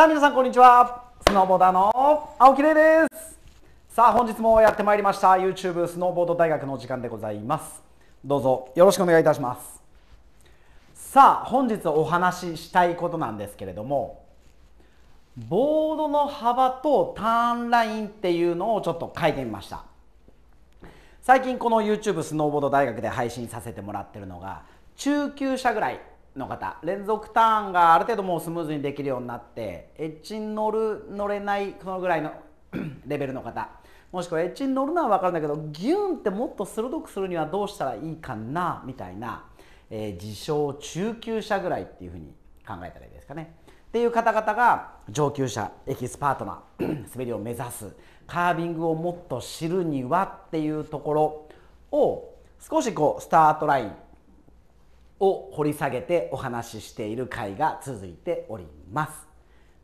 さあ皆さんこんにちはスノーボーダーの青木玲ですさあ本日もやってまいりました YouTube スノーボード大学の時間でございますどうぞよろしくお願いいたしますさあ本日お話ししたいことなんですけれどもボードの幅とターンラインっていうのをちょっと書いてみました最近この YouTube スノーボード大学で配信させてもらってるのが中級者ぐらいの方連続ターンがある程度もうスムーズにできるようになってエッジに乗る乗れないこのぐらいの レベルの方もしくはエッジに乗るのは分かるんだけどギュンってもっと鋭くするにはどうしたらいいかなみたいな、えー、自称中級者ぐらいっていうふうに考えたらいいですかね。っていう方々が上級者エキスパートな 滑りを目指すカービングをもっと知るにはっていうところを少しこうスタートラインを掘り下げてお話ししている回が続いております。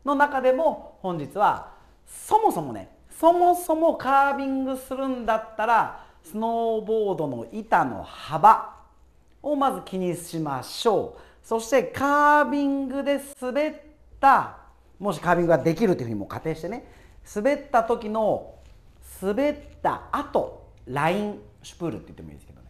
の中でも本日はそもそもねそもそもカービングするんだったらスノーボードの板の幅をまず気にしましょうそしてカービングで滑ったもしカービングができるというふうにも仮定してね滑った時の滑った後ラインシュプールって言ってもいいですけど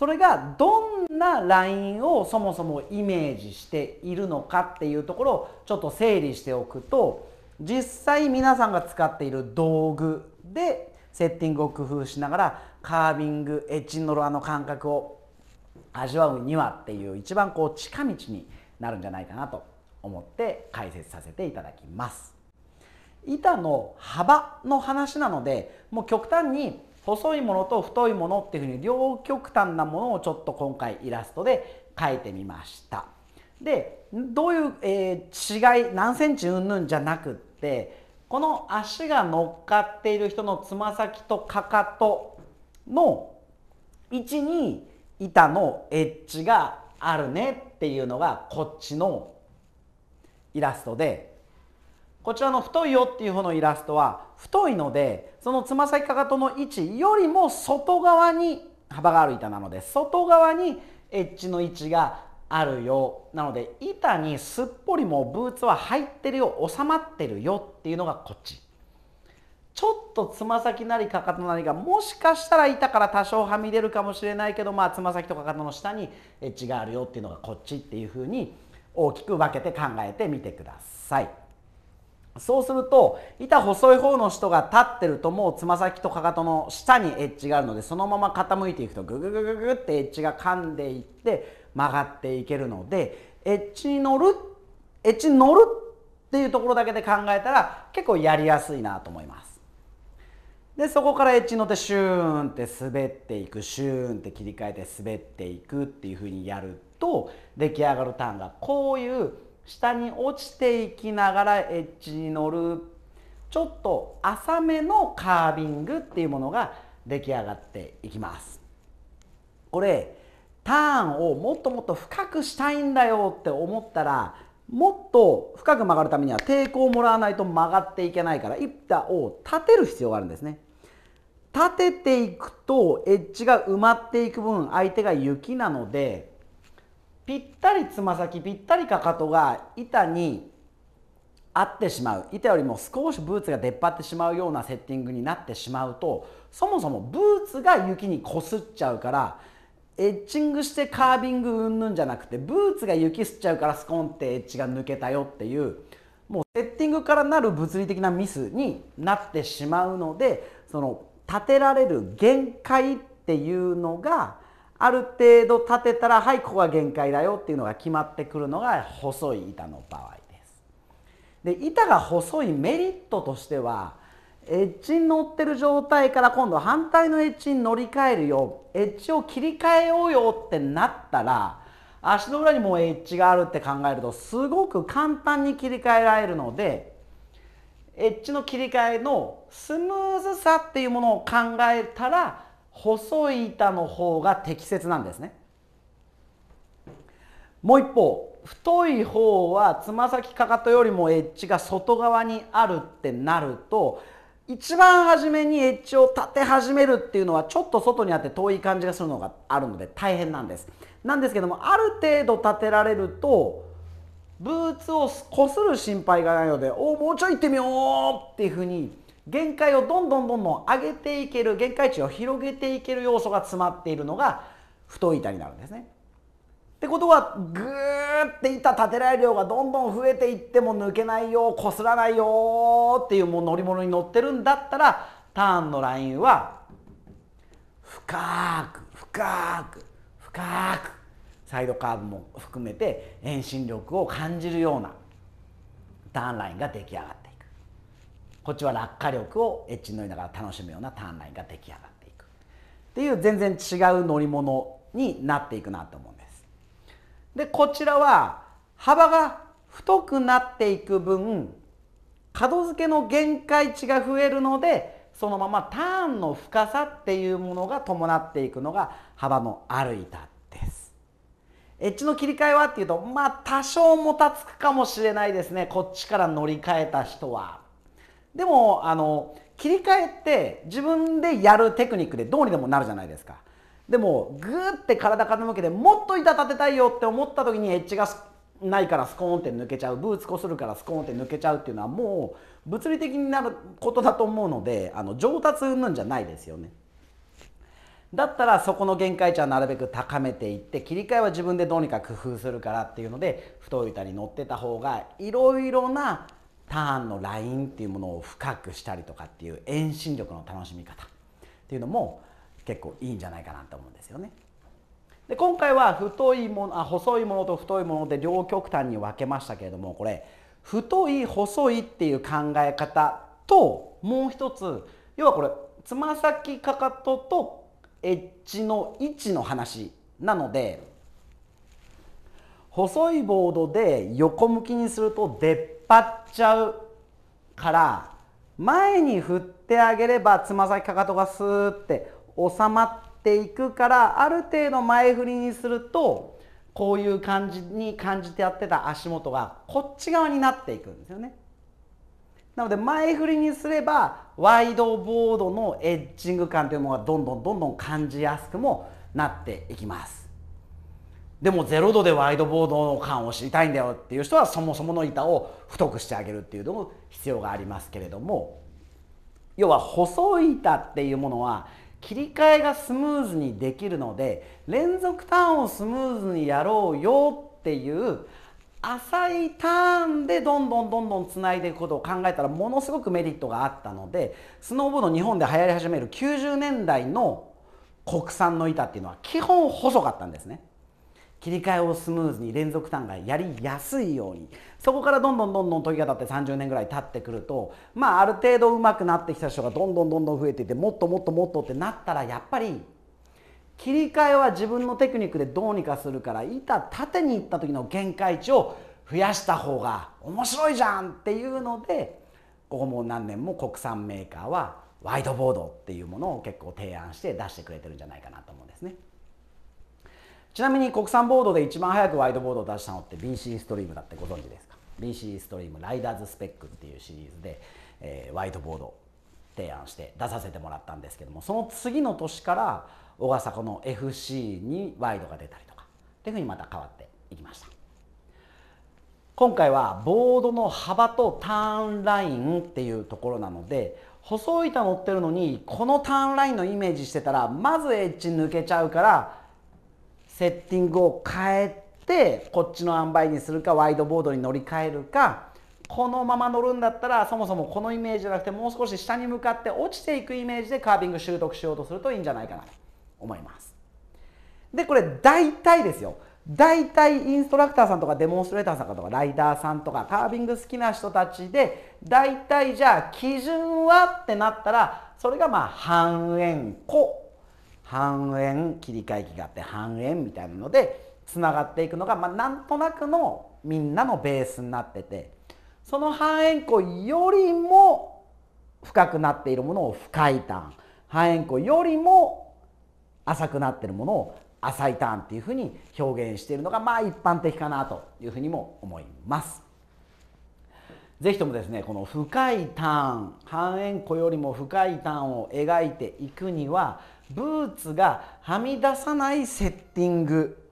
それがどんなラインをそもそもイメージしているのかっていうところをちょっと整理しておくと実際皆さんが使っている道具でセッティングを工夫しながらカービングエッジのロアの感覚を味わうにはっていう一番こう近道になるんじゃないかなと思って解説させていただきます板の幅の話なのでもう極端に細いものと太いものっていうふうに両極端なものをちょっと今回イラストで描いてみました。でどういう、えー、違い何センチうんぬんじゃなくってこの足が乗っかっている人のつま先とかかとの位置に板のエッジがあるねっていうのがこっちのイラストでこちらの太いよっていう方のイラストは太いのでそのつま先かかとの位置よりも外側に幅がある板なので外側にエッジの位置があるよなので板にすっぽりもブーツは入ってるよ収まってるよっていうのがこっちちょっとつま先なりかかとなりがもしかしたら板から多少はみ出るかもしれないけどまあつま先とかかとの下にエッジがあるよっていうのがこっちっていうふうに大きく分けて考えてみてください。そうすると板細い方の人が立ってるともうつま先とかかとの下にエッジがあるのでそのまま傾いていくとグググググってエッジが噛んでいって曲がっていけるのでエッジに乗るエッジに乗るっていうところだけで考えたら結構やりやすいなと思います。でそこからエッジに乗ってシューンって滑っていくシューンって切り替えて滑っていくっていうふうにやると出来上がるターンがこういう下に落ちていきながらエッジに乗るちょっと浅めのカービングっていうものが出来上がっていきます。これターンをもっともっと深くしたいんだよって思ったらもっと深く曲がるためには抵抗をもらわないと曲がっていけないから一旦を立てる必要があるんですね。立てていくとエッジが埋まっていく分相手が雪なのでぴったりつま先ぴったりかかとが板に合ってしまう板よりも少しブーツが出っ張ってしまうようなセッティングになってしまうとそもそもブーツが雪にこすっちゃうからエッチングしてカービングうんぬんじゃなくてブーツが雪吸っちゃうからスコンってエッジが抜けたよっていうもうセッティングからなる物理的なミスになってしまうのでその立てられる限界っていうのがある程度立てたらはいここが限界だよっていうのが決まってくるのが細い板の場合です。で板が細いメリットとしてはエッジに乗ってる状態から今度反対のエッジに乗り換えるよエッジを切り替えようよってなったら足の裏にもうエッジがあるって考えるとすごく簡単に切り替えられるのでエッジの切り替えのスムーズさっていうものを考えたら細い板の方が適切なんですねもう一方太い方はつま先かかとよりもエッジが外側にあるってなると一番初めにエッジを立て始めるっていうのはちょっと外にあって遠い感じがするのがあるので大変なんですなんですけどもある程度立てられるとブーツをこする心配がないのでおもうちょい行ってみようっていうふうに限界をどんどんどんどん上げていける限界値を広げていける要素が詰まっているのが太い板になるんですね。ってことはグーって板立てられる量がどんどん増えていっても抜けないよこすらないよっていうもう乗り物に乗ってるんだったらターンのラインは深く深く深くサイドカーブも含めて遠心力を感じるようなターンラインが出来上がってこっちは落下力をエッジに乗りながら楽しむようなターンラインが出来上がっていくっていう全然違う乗り物になっていくなと思うんです。でこちらは幅が太くなっていく分角付けの限界値が増えるのでそのままターンの深さっていうものが伴っていくのが幅のある板ですエッジの切り替えはっていうとまあ多少もたつくかもしれないですねこっちから乗り換えた人はでもあの切り替えて自分でやるテクニックでどうにでもなるじゃないですかでもグーって体傾けてもっと板立てたいよって思った時にエッジがないからスコーンって抜けちゃうブーツこするからスコーンって抜けちゃうっていうのはもう物理的になることだと思うのであの上達うんぬんじゃないですよね。だったらそこの限界値はなるべく高めていって切り替えは自分でどうにか工夫するからっていうので太い板に乗ってた方がいろいろなターンのラインっていうものを深くしたりとかっていう遠心力の楽しみ方っていうのも結構いいんじゃないかなと思うんですよね。で今回は太いものあ細いものと太いもので両極端に分けましたけれどもこれ太い細いっていう考え方ともう一つ要はこれつま先かかととエッジの位置の話なので細いボードで横向きにすると出っ張っちゃうから前に振ってあげればつま先かかとがスーって収まっていくからある程度前振りにするとこういう感じに感じてやってた足元がこっち側になっていくんですよね。なので前振りにすればワイドボードのエッジング感というものがどんどんどんどん感じやすくもなっていきます。でも0度でワイドボードの感を知りたいんだよっていう人はそもそもの板を太くしてあげるっていうのも必要がありますけれども要は細い板っていうものは切り替えがスムーズにできるので連続ターンをスムーズにやろうよっていう浅いターンでどんどんどんどんつないでいくことを考えたらものすごくメリットがあったのでスノーボード日本で流行り始める90年代の国産の板っていうのは基本細かったんですね。切り替えをスムーズに連続単がやりやすいようにそこからどんどんどんどん時が経って30年ぐらい経ってくると、まあ、ある程度上手くなってきた人がどんどんどんどん増えていてもっともっともっとってなったらやっぱり切り替えは自分のテクニックでどうにかするから板縦に行った時の限界値を増やした方が面白いじゃんっていうのでここも何年も国産メーカーはワイドボードっていうものを結構提案して出してくれてるんじゃないかなと思うんですね。ちなみに国産ボードで一番早くワイドボードを出したのって BC ストリームだってご存知ですか BC ストリームライダーズスペックっていうシリーズで、えー、ワイドボード提案して出させてもらったんですけどもその次の年から小笠子の FC にワイドが出たりとかっていうふうにまた変わっていきました今回はボードの幅とターンラインっていうところなので細い板乗ってるのにこのターンラインのイメージしてたらまずエッジ抜けちゃうからセッティングを変えてこっちの塩梅にするかワイドボードに乗り換えるかこのまま乗るんだったらそもそもこのイメージじゃなくてもう少し下に向かって落ちていくイメージでカービング習得しようとするといいんじゃないかなと思います。でこれ大体ですよ大体インストラクターさんとかデモンストレーターさんとかライダーさんとかカービング好きな人たちで大体じゃあ基準はってなったらそれがまあ半円弧半円切り替え機があって半円みたいなのでつながっていくのが、まあ、なんとなくのみんなのベースになっててその半円弧よりも深くなっているものを深いターン半円弧よりも浅くなっているものを浅いターンっていうふうに表現しているのがまあ一般的かなというふうにも思います。ぜひともですねこの深いターン半円弧よりも深いターンを描いていくにはブーツがはみ出さないセッティング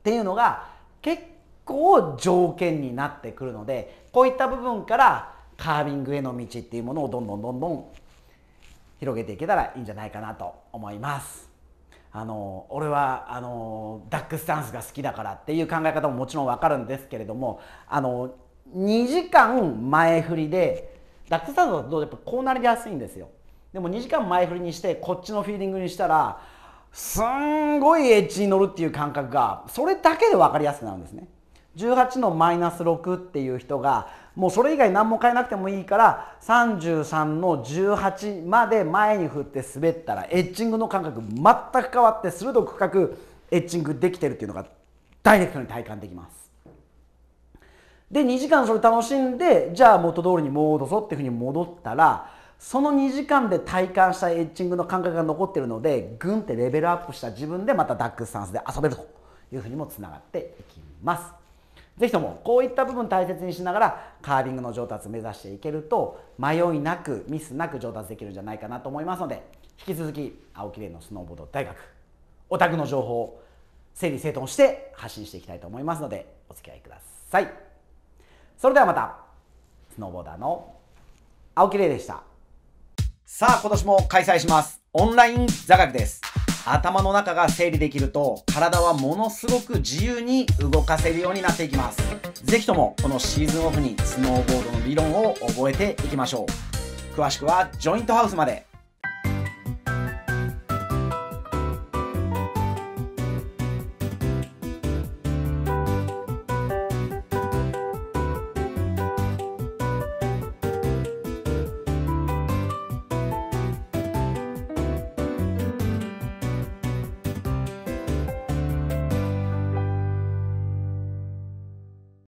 っていうのが結構条件になってくるのでこういった部分からカービングへの道っていうものをどんどんどんどん広げていけたらいいんじゃないかなと思います。あの俺はあのダックスタンスが好きだからっていう考え方ももちろん分かるんですけれどもあの2時間前振りでダックスタンスだとやっぱこうなりやすいんですよ。でも2時間前振りにしてこっちのフィーリングにしたらすんごいエッジに乗るっていう感覚がそれだけで分かりやすくなるんですね18のマイナス6っていう人がもうそれ以外何も変えなくてもいいから33の18まで前に振って滑ったらエッジングの感覚全く変わって鋭く深くエッジングできてるっていうのがダイレクトに体感できますで2時間それ楽しんでじゃあ元通りに戻そうっていうふうに戻ったらその2時間で体感したエッチングの感覚が残ってるのでグンってレベルアップした自分でまたダックスタンスで遊べるというふうにもつながっていきますぜひともこういった部分大切にしながらカービングの上達目指していけると迷いなくミスなく上達できるんじゃないかなと思いますので引き続き青木玲のスノーボード大学オタクの情報を整理整頓して発信していきたいと思いますのでお付き合いくださいそれではまたスノーボーダーの青木玲でしたさあ、今年も開催します。オンライン座学です。頭の中が整理できると、体はものすごく自由に動かせるようになっていきます。ぜひとも、このシーズンオフにスノーボードの理論を覚えていきましょう。詳しくは、ジョイントハウスまで。